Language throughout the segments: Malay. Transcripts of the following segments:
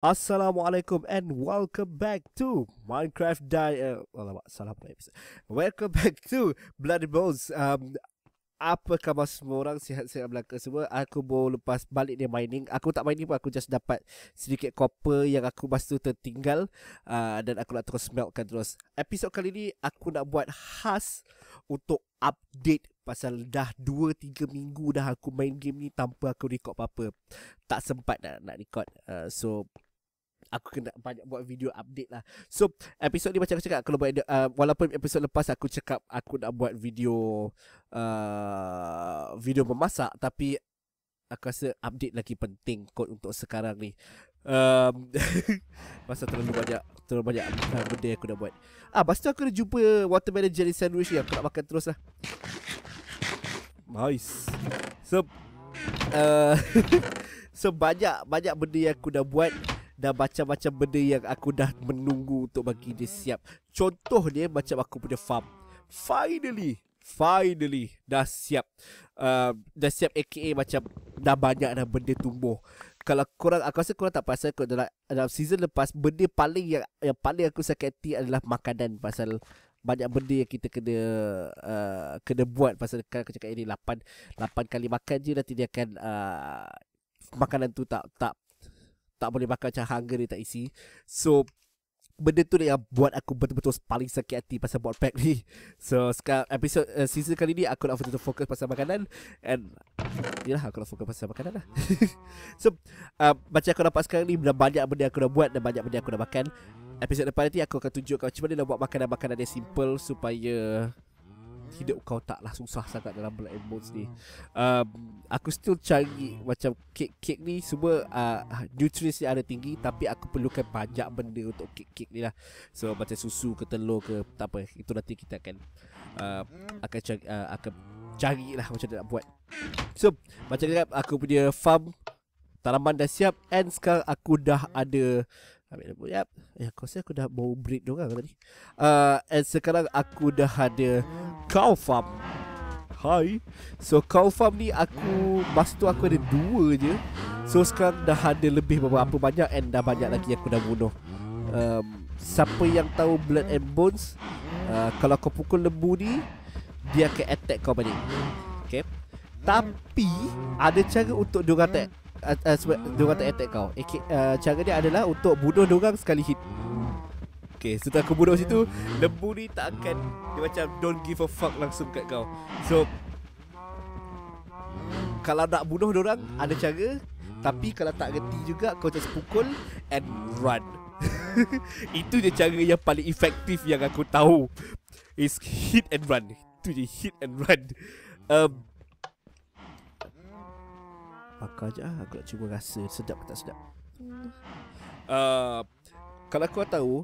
Assalamualaikum and welcome back to Minecraft Die. Uh, alamak, salah pula episode. Welcome back to Bloody Bones. Um, apa khabar semua orang? Sihat-sihat belaka semua. Aku baru lepas balik dia mining. Aku tak mining pun aku just dapat sedikit copper yang aku masa tu tertinggal. Uh, dan aku nak terus smeltkan terus. Episod kali ni aku nak buat khas untuk update pasal dah 2-3 minggu dah aku main game ni tanpa aku record apa-apa. Tak sempat nak, nak record. Uh, so, aku kena banyak buat video update lah so episod ni macam aku cakap kalau buat uh, walaupun episod lepas aku cakap aku nak buat video uh, video memasak tapi aku rasa update lagi penting kot untuk sekarang ni um, masa terlalu banyak terlalu banyak benda yang aku nak buat ah pasal aku nak jumpa watermelon jelly sandwich yang aku nak makan terus lah nice so uh, so banyak banyak benda yang aku dah buat dan baca baca benda yang aku dah menunggu untuk bagi dia siap. Contoh dia macam aku punya farm. Finally, finally dah siap. Uh, dah siap aka macam dah banyak dah benda tumbuh. Kalau kurang aku rasa kurang tak pasal kau dalam, dalam season lepas benda paling yang yang paling aku sakit adalah makanan pasal banyak benda yang kita kena uh, kena buat pasal kan aku cakap ini 8 8 kali makan je nanti dia akan uh, makanan tu tak tak tak boleh pakai macam hunger dia tak isi. So benda tu yang buat aku betul-betul paling sakit hati pasal board pack ni. So sekarang episod uh, eh, season kali ni aku nak betul-betul fokus pasal makanan and yalah aku nak fokus pasal makanan lah. so uh, macam aku dapat sekarang ni dah banyak benda aku dah buat dan banyak benda aku dah makan. Episod depan nanti aku akan tunjukkan macam mana nak buat makanan-makanan yang simple supaya hmm. hidup kau taklah susah sangat dalam Black Emotes hmm. ni um, Aku still cari macam kek-kek ni Semua uh, nutrients dia ada tinggi Tapi aku perlukan banyak benda untuk kek-kek ni lah So macam susu ke telur ke tak apa Itu nanti kita akan uh, akan cari, uh, akan cari lah macam nak buat So macam ni lah, aku punya farm Tanaman dah siap And sekarang aku dah ada Ambil dia pun Yap Eh aku rasa aku dah Bawa break diorang tadi uh, And sekarang Aku dah ada Cow Farm Hai So Cow Farm ni Aku Masa tu aku ada Dua je So sekarang Dah ada lebih Beberapa banyak And dah banyak lagi Aku dah bunuh um, Siapa yang tahu Blood and Bones uh, Kalau kau pukul lembu ni Dia akan attack kau balik Okay Tapi Ada cara untuk Dia attack uh, sebab hmm. dia tak attack kau. AK, uh, cara dia adalah untuk bunuh dia orang sekali hit. Okay, setelah aku bunuh situ, lembu ni tak akan dia macam don't give a fuck langsung kat kau. So kalau nak bunuh dia orang ada cara, tapi kalau tak reti juga kau just pukul and run. Itu je cara yang paling efektif yang aku tahu. Is hit and run. Itu je hit and run. Um, bakar je lah. Aku nak cuba rasa sedap ke tak sedap uh, Kalau kau tahu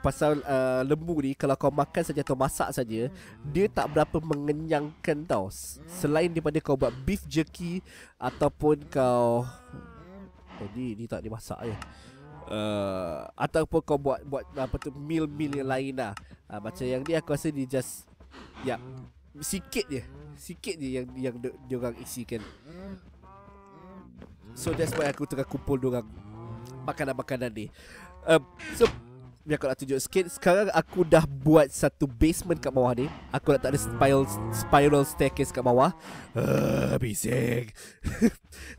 Pasal uh, lembu ni Kalau kau makan saja atau masak saja Dia tak berapa mengenyangkan tau Selain daripada kau buat beef jerky Ataupun kau Jadi eh, oh, ni tak dimasak je Uh, ataupun kau buat buat apa tu meal meal yang lain lah uh, macam yang ni aku rasa dia just ya yeah, sikit je sikit je yang yang dia orang isikan So that's why aku tengah kumpul dorang Makanan-makanan ni um, So Ni aku nak tunjuk sikit Sekarang aku dah buat satu basement kat bawah ni Aku nak tak ada spiral, spiral staircase kat bawah uh, Bising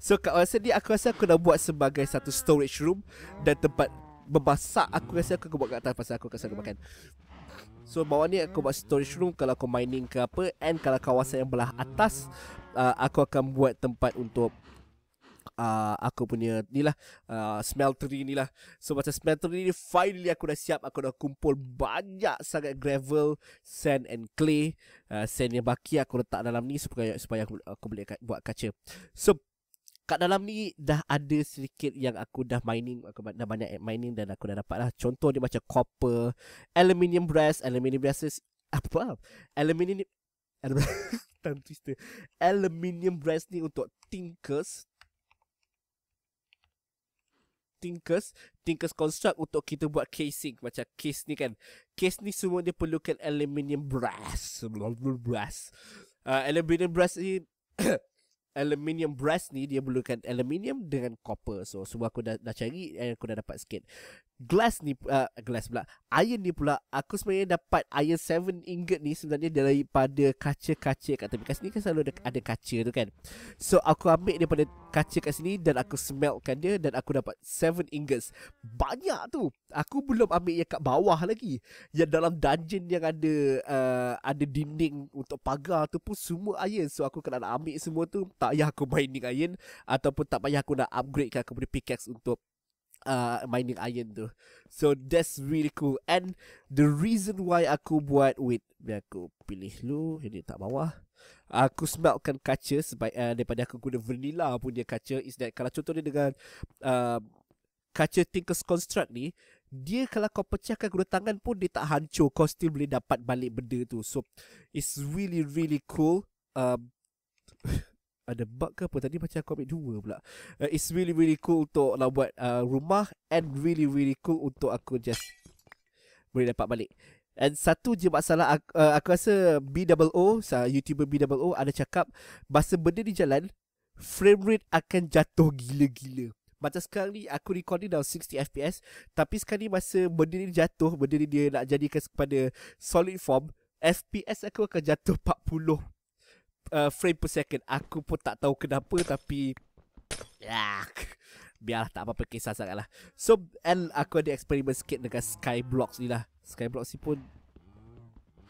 So kat bawah ni aku rasa aku dah buat sebagai satu storage room Dan tempat memasak aku rasa aku akan buat kat atas pasal aku akan selalu makan So bawah ni aku buat storage room kalau aku mining ke apa And kalau kawasan yang belah atas uh, Aku akan buat tempat untuk uh, aku punya ni lah uh, ah, smeltery ni lah so macam smeltery ni finally aku dah siap aku dah kumpul banyak sangat gravel sand and clay uh, sand yang baki aku letak dalam ni supaya supaya aku, aku boleh buat kaca so kat dalam ni dah ada sedikit yang aku dah mining aku dah banyak mining dan aku dah dapat lah contoh dia macam copper aluminium brass aluminium brass apa aluminium aluminium, aluminium brass ni untuk tinkers tinkers tinkers construct untuk kita buat casing macam case ni kan case ni semua dia perlukan aluminium brass aluminium brass uh, aluminium brass ni aluminium brass ni dia perlukan aluminium dengan copper so semua aku dah, dah cari dan aku dah dapat sikit glass ni uh, glass pula iron ni pula aku sebenarnya dapat iron 7 ingot ni sebenarnya daripada kaca-kaca kat tepi kat sini kan selalu ada, kaca tu kan so aku ambil daripada kaca kat sini dan aku smeltkan dia dan aku dapat 7 ingots banyak tu aku belum ambil yang kat bawah lagi yang dalam dungeon yang ada uh, ada dinding untuk pagar tu pun semua iron so aku kena nak ambil semua tu tak payah aku mining iron ataupun tak payah aku nak upgrade kan aku punya pickaxe untuk uh, mining iron tu. So that's really cool. And the reason why aku buat with biar aku pilih lu ini tak bawah. Aku smeltkan kaca sebab uh, daripada aku guna vanilla punya kaca is that kalau contohnya dengan uh, kaca Tinker's Construct ni dia kalau kau pecahkan guna tangan pun dia tak hancur kau still boleh dapat balik benda tu. So it's really really cool. Um, ada bug ke apa tadi macam aku ambil dua pula uh, it's really really cool untuk nak buat uh, rumah and really really cool untuk aku just boleh dapat balik And satu je masalah aku, uh, aku rasa BOO YouTuber BOO Ada cakap Masa benda ni jalan Frame rate akan jatuh gila-gila Macam sekarang ni Aku recording dalam 60fps Tapi sekarang ni Masa benda ni jatuh Benda ni dia nak jadikan Kepada solid form FPS aku akan jatuh uh, frame per second Aku pun tak tahu kenapa tapi Yuck. Ya, biarlah tak apa-apa kisah sangat lah So and aku ada eksperimen sikit dengan Skyblox ni lah Skyblox ni pun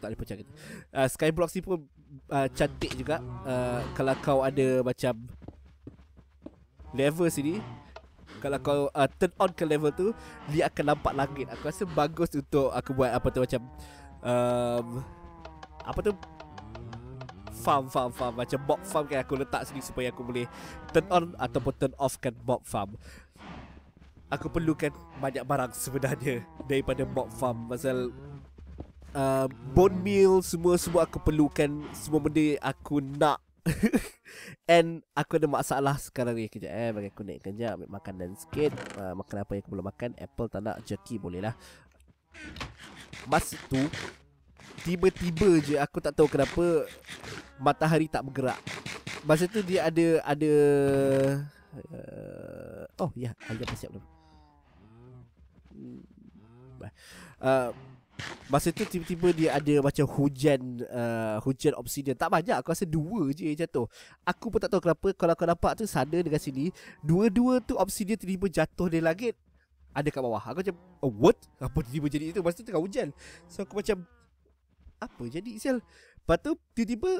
Tak boleh pecah kata uh, Skyblox ni pun uh, cantik juga uh, Kalau kau ada macam Level sini kalau kau uh, turn on ke level tu Dia akan nampak langit Aku rasa bagus untuk aku buat apa tu macam um, Apa tu farm farm farm macam bob farm kan aku letak sini supaya aku boleh turn on ataupun turn off kan bob farm aku perlukan banyak barang sebenarnya daripada bob farm pasal uh, bone meal semua semua aku perlukan semua benda aku nak And aku ada masalah sekarang ni Kejap eh Bagi aku naik kerja Ambil dan sikit uh, Makan apa yang aku belum makan Apple tak nak Jerky boleh lah Masa tu tiba-tiba je aku tak tahu kenapa matahari tak bergerak. Masa tu dia ada ada uh, oh ya, ada siap dulu. Uh, masa tu tiba-tiba dia ada macam hujan uh, hujan obsidian. Tak banyak, aku rasa dua je yang jatuh. Aku pun tak tahu kenapa kalau kau nampak tu sana dengan sini, dua-dua tu obsidian tiba-tiba jatuh dari langit ada kat bawah. Aku macam, oh, what? Apa tiba-tiba jadi itu? Masa tu tengah hujan. So aku macam, apa jadi sial Lepas tu tiba-tiba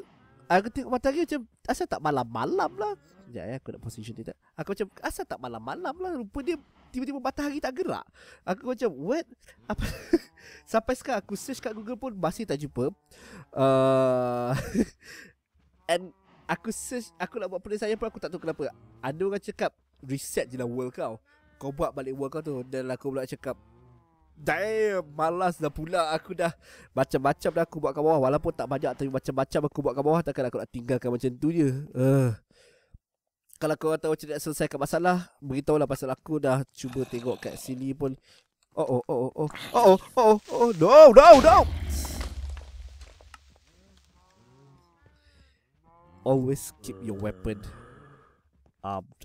Aku tengok matahari macam Asal tak malam-malam lah Sekejap ya aku nak position dia Aku macam asal tak malam-malam lah Rupa dia tiba-tiba matahari tak gerak Aku macam what? Apa? Sampai sekarang aku search kat Google pun Masih tak jumpa uh, And aku search Aku nak buat penelitian pun aku tak tahu kenapa Ada orang cakap reset je lah world kau Kau buat balik world kau tu Dan aku pula cakap Damn Malas dah pula Aku dah Macam-macam dah aku buat kat bawah Walaupun tak banyak Tapi macam-macam aku buat kat bawah Takkan aku nak tinggalkan macam tu je uh. Kalau korang tahu macam nak selesaikan masalah Beritahu lah pasal aku dah Cuba tengok kat sini pun Oh oh oh oh oh oh oh oh oh No no no Always keep your weapon Armed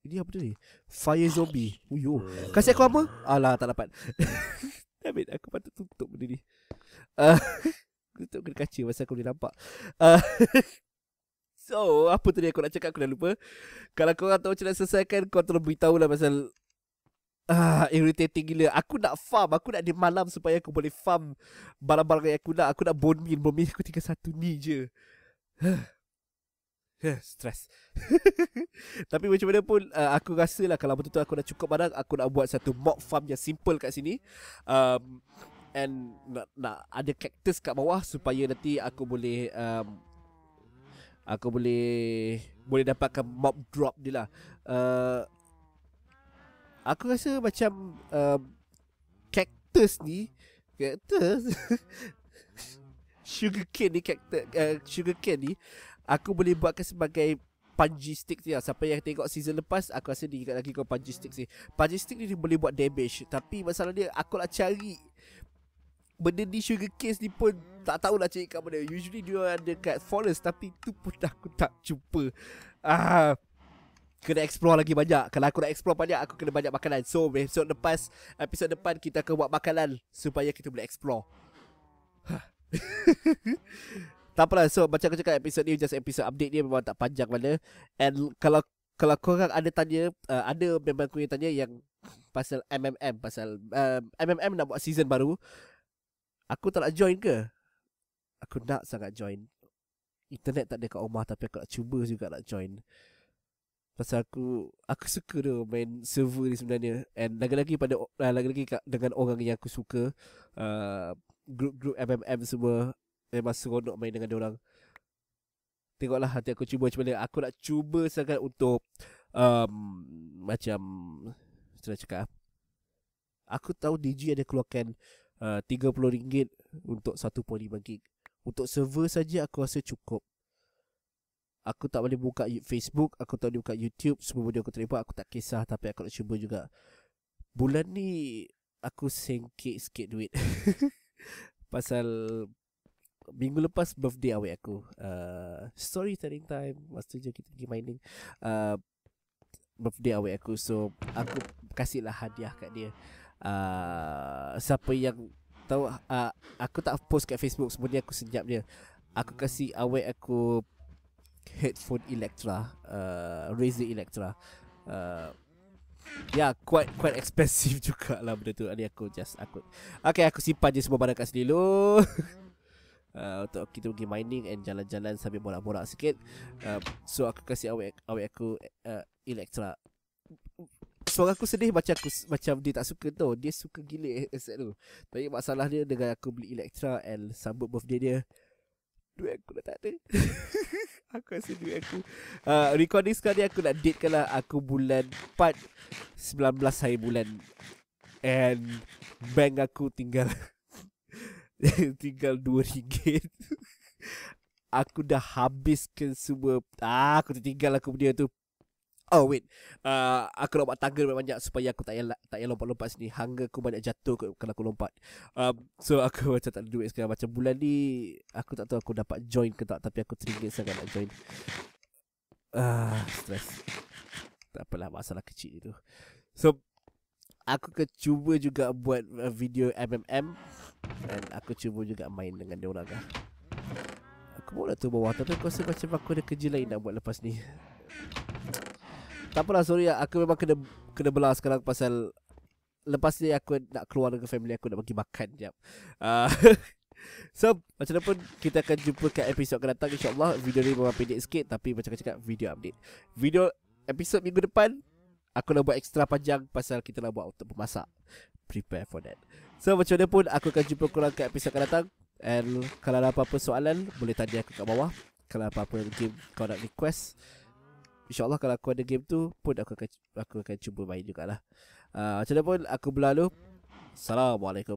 ini apa tu ni Fire zombie Uyuh Kasih aku apa Alah tak dapat Dammit aku patut tutup benda ni uh, Tutup kena kaca Masa aku boleh nampak uh, So Apa tadi aku nak cakap Aku dah lupa Kalau kau korang tahu macam nak selesaikan Korang terlalu beritahu lah pasal uh, Irritating gila Aku nak farm Aku nak di malam Supaya aku boleh farm Barang-barang yang aku nak Aku nak bone meal Bone meal aku tinggal satu ni je Huh stress. Tapi macam mana pun uh, aku rasa lah kalau betul-betul aku dah cukup barang aku nak buat satu mock farm yang simple kat sini. Um, and nak, nak ada cactus kat bawah supaya nanti aku boleh um, aku boleh boleh dapatkan mob drop dia lah. Uh, aku rasa macam um, cactus ni cactus sugar cane ni cactus uh, sugar cane ni Aku boleh buatkan sebagai Punji stick tu lah Siapa yang tengok season lepas Aku rasa dia ingat lagi kau punji stick ni Punji stick ni dia boleh buat damage Tapi masalah dia Aku nak cari Benda ni sugar case ni pun Tak tahu nak cari kat mana Usually dia ada kat forest Tapi tu pun aku tak jumpa Ah, Kena explore lagi banyak Kalau aku nak explore banyak Aku kena banyak makanan So episode lepas Episode depan kita akan buat makanan Supaya kita boleh explore ha. Tak apalah So macam aku cakap episode ni Just episode update dia Memang tak panjang mana And Kalau kalau korang ada tanya uh, Ada member aku yang tanya Yang Pasal MMM Pasal uh, MMM nak buat season baru Aku tak nak join ke? Aku nak sangat join Internet tak ada kat rumah Tapi aku nak cuba juga nak join Pasal aku Aku suka tu main server ni sebenarnya And lagi-lagi pada uh, Lagi-lagi dengan orang yang aku suka uh, Group-group MMM semua Memang seronok main dengan dia orang Tengoklah hati aku cuba macam mana Aku nak cuba sangat untuk um, Macam Macam mana cakap ah. Aku tahu DJ ada keluarkan uh, RM30 Untuk 1.5 gig Untuk server saja aku rasa cukup Aku tak boleh buka Facebook Aku tak boleh buka YouTube Semua benda aku terlibat Aku tak kisah Tapi aku nak cuba juga Bulan ni Aku sengkit sikit duit Pasal minggu lepas birthday awek aku uh, storytelling time masa je kita pergi mining uh, birthday awek aku so aku kasih lah hadiah kat dia uh, siapa yang tahu uh, aku tak post kat Facebook sebenarnya aku senyap dia aku kasih awek aku headphone Electra uh, Razer Electra uh, Ya, yeah, quite quite expensive juga lah benda tu. Ini aku just aku. Okay, aku simpan je semua barang kat sini dulu. uh, untuk kita pergi mining and jalan-jalan sambil borak-borak sikit. Uh, so aku kasih awek awek aku uh, Electra. Suara aku sedih macam aku macam dia tak suka tau. Dia suka gila set tu. Tapi masalah dia dengan aku beli Electra and sambut birthday dia. Duit aku dah tak ada. aku rasa duit aku. Uh, recording sekarang ni aku nak date kan lah. Aku bulan 4, 19 hari bulan. And bank aku tinggal tinggal dua ringgit aku dah habiskan semua ah, aku tinggal aku benda tu Oh wait uh, Aku nak buat tangga banyak Supaya aku tak payah, tak payah lompat-lompat sini Hangga aku banyak jatuh Kalau aku lompat um, So aku macam tak ada duit sekarang Macam bulan ni Aku tak tahu aku dapat join ke tak Tapi aku teringin sangat nak join Ah, uh, Stress Tak apalah masalah kecil itu So aku ke cuba juga buat uh, video MMM dan aku cuba juga main dengan dia orang kan. Aku boleh tu bawah tapi aku rasa macam aku ada kerja lain nak buat lepas ni. Tak apalah sorry ah. aku memang kena kena belas sekarang pasal lepas ni aku nak keluar dengan family aku nak pergi makan jap. Uh, so macam mana pun kita akan jumpa kat episod akan datang insyaAllah Video ni memang pendek sikit tapi macam aku cakap video update Video episod minggu depan Aku nak buat extra panjang Pasal kita nak buat untuk memasak Prepare for that So macam mana pun Aku akan jumpa korang Kat episode akan datang And Kalau ada apa-apa soalan Boleh tanya aku kat bawah Kalau ada apa-apa game Kau nak request InsyaAllah kalau aku ada game tu Pun aku akan Aku akan cuba main jugalah uh, Macam mana pun Aku berlalu Assalamualaikum